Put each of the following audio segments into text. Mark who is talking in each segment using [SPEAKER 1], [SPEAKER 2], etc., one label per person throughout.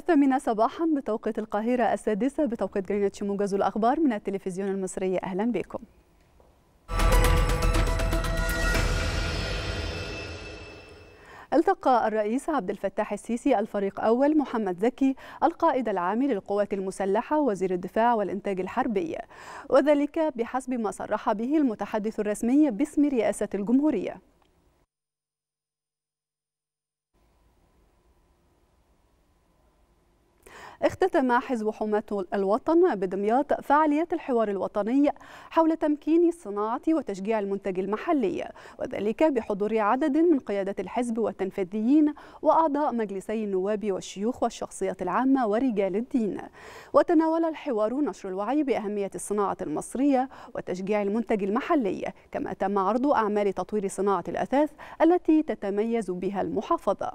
[SPEAKER 1] الثامنة صباحا بتوقيت القاهرة السادسة بتوقيت جرينتش موجز الأخبار من التلفزيون المصري أهلا بكم التقى الرئيس عبد الفتاح السيسي الفريق أول محمد زكي القائد العام للقوات المسلحة وزير الدفاع والإنتاج الحربي وذلك بحسب ما صرح به المتحدث الرسمي باسم رئاسة الجمهورية اختتم حزب حماة الوطن بدمياط فعاليات الحوار الوطني حول تمكين الصناعة وتشجيع المنتج المحلي وذلك بحضور عدد من قيادة الحزب والتنفيذيين وأعضاء مجلسي النواب والشيوخ والشخصيات العامة ورجال الدين وتناول الحوار نشر الوعي بأهمية الصناعة المصرية وتشجيع المنتج المحلي كما تم عرض أعمال تطوير صناعة الأثاث التي تتميز بها المحافظة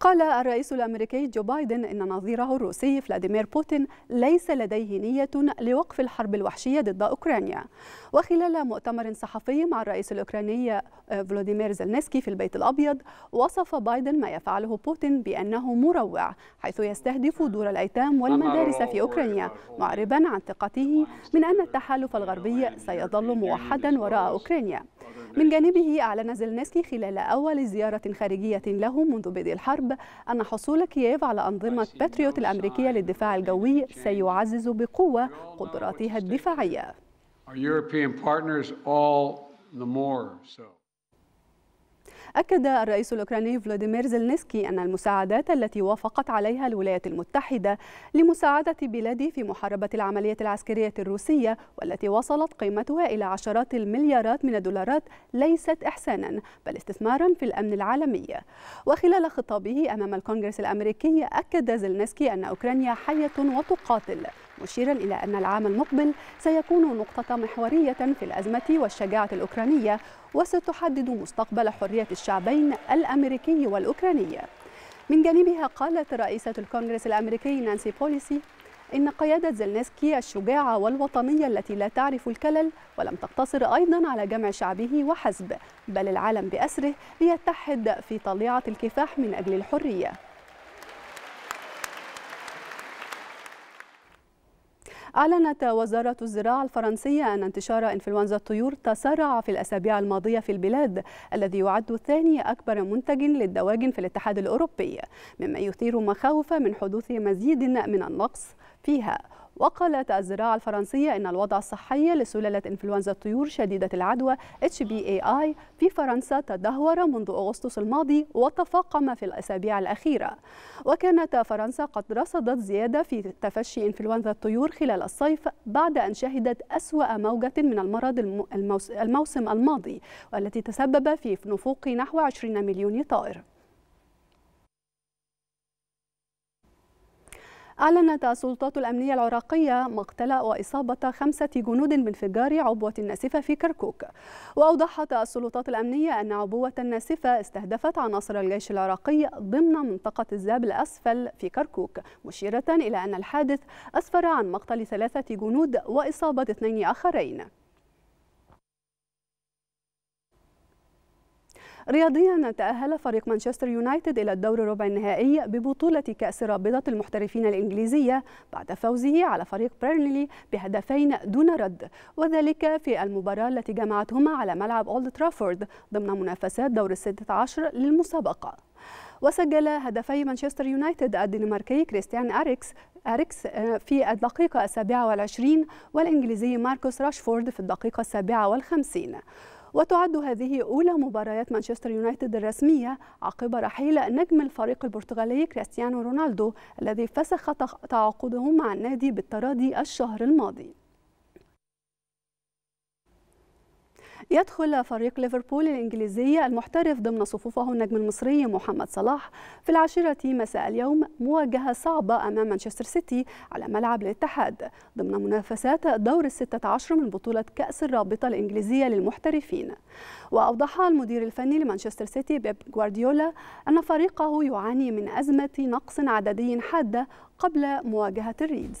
[SPEAKER 1] قال الرئيس الامريكي جو بايدن ان نظيره الروسي فلاديمير بوتين ليس لديه نيه لوقف الحرب الوحشيه ضد اوكرانيا وخلال مؤتمر صحفي مع الرئيس الاوكراني آه، فلاديمير زلنسكي في البيت الابيض وصف بايدن ما يفعله بوتين بانه مروع حيث يستهدف دور الايتام والمدارس في اوكرانيا معربا عن ثقته من ان التحالف الغربي سيظل موحدا وراء اوكرانيا من جانبه أعلن زيلنسكي خلال أول زيارة خارجية له منذ بدء الحرب أن حصول كييف على أنظمة باتريوت الأمريكية للدفاع الجوي سيعزز بقوة قدراتها الدفاعية. Our European partners all the more so. أكد الرئيس الأوكراني فلاديمير زلنسكي أن المساعدات التي وافقت عليها الولايات المتحدة لمساعدة بلاده في محاربة العملية العسكرية الروسية والتي وصلت قيمتها إلى عشرات المليارات من الدولارات ليست إحسانا بل استثمارا في الأمن العالمي وخلال خطابه أمام الكونغرس الأمريكي أكد زلنسكي أن أوكرانيا حية وتقاتل مشيرا إلى أن العام المقبل سيكون نقطة محورية في الأزمة والشجاعة الأوكرانية وستحدد مستقبل حرية الشعبين الأمريكي والأوكراني من جانبها قالت رئيسة الكونغرس الأمريكي نانسي بوليسي إن قيادة زلنسكي الشجاعة والوطنية التي لا تعرف الكلل ولم تقتصر أيضا على جمع شعبه وحسب بل العالم بأسره ليتحد في طليعة الكفاح من أجل الحرية أعلنت وزارة الزراعة الفرنسية أن انتشار إنفلونزا الطيور تسارع في الأسابيع الماضية في البلاد الذي يعد ثاني أكبر منتج للدواجن في الاتحاد الأوروبي مما يثير مخاوف من حدوث مزيد من النقص فيها وقالت الزراعة الفرنسية أن الوضع الصحي لسلالة إنفلونزا الطيور شديدة العدوى HBAI في فرنسا تدهور منذ أغسطس الماضي وتفاقم في الأسابيع الأخيرة وكانت فرنسا قد رصدت زيادة في تفشي إنفلونزا الطيور خلال الصيف بعد أن شهدت أسوأ موجة من المرض الموسم الماضي والتي تسبب في نفوق نحو 20 مليون طائر أعلنت السلطات الأمنية العراقية مقتل وإصابة خمسة جنود بانفجار عبوة ناسفة في كركوك وأوضحت السلطات الأمنية أن عبوة ناسفة استهدفت عناصر الجيش العراقي ضمن منطقة الزاب الأسفل في كركوك مشيرة إلى أن الحادث أسفر عن مقتل ثلاثة جنود وإصابة اثنين آخرين رياضيا تأهل فريق مانشستر يونايتد إلى الدور الربع النهائي ببطولة كأس رابطة المحترفين الإنجليزية بعد فوزه على فريق بيرنلي بهدفين دون رد وذلك في المباراة التي جمعتهما على ملعب أولد ترافورد ضمن منافسات دور الستة عشر للمسابقة وسجل هدفي مانشستر يونايتد الدنماركي كريستيان أريكس أريكس آه، في الدقيقة السابعة والعشرين والإنجليزي ماركوس راشفورد في الدقيقة السابعة والخمسين وتعد هذه أولى مباريات مانشستر يونايتد الرسمية عقب رحيل نجم الفريق البرتغالي كريستيانو رونالدو الذي فسخ تعاقده مع النادي بالتراضي الشهر الماضي يدخل فريق ليفربول الإنجليزي المحترف ضمن صفوفه النجم المصري محمد صلاح في العاشرة مساء اليوم مواجهة صعبة أمام مانشستر سيتي على ملعب الاتحاد ضمن منافسات دور الستة عشر من بطولة كأس الرابطة الإنجليزية للمحترفين وأوضح المدير الفني لمانشستر سيتي بيب جوارديولا أن فريقه يعاني من أزمة نقص عددي حادة قبل مواجهة الريدز